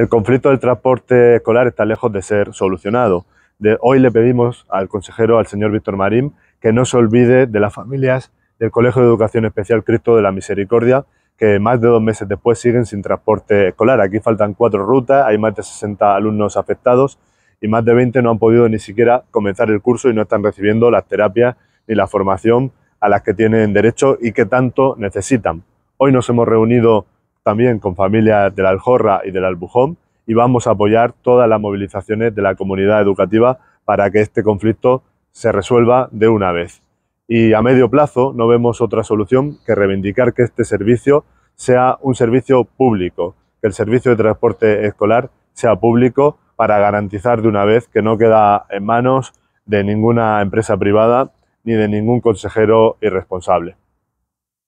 El conflicto del transporte escolar está lejos de ser solucionado. hoy le pedimos al consejero, al señor Víctor Marín, que no se olvide de las familias del Colegio de Educación Especial Cristo de la Misericordia, que más de dos meses después siguen sin transporte escolar. Aquí faltan cuatro rutas, hay más de 60 alumnos afectados y más de 20 no han podido ni siquiera comenzar el curso y no están recibiendo las terapias ni la formación a las que tienen derecho y que tanto necesitan. Hoy nos hemos reunido también con familias de la Aljorra y del Albujón y vamos a apoyar todas las movilizaciones de la comunidad educativa para que este conflicto se resuelva de una vez. Y a medio plazo no vemos otra solución que reivindicar que este servicio sea un servicio público, que el servicio de transporte escolar sea público para garantizar de una vez que no queda en manos de ninguna empresa privada ni de ningún consejero irresponsable.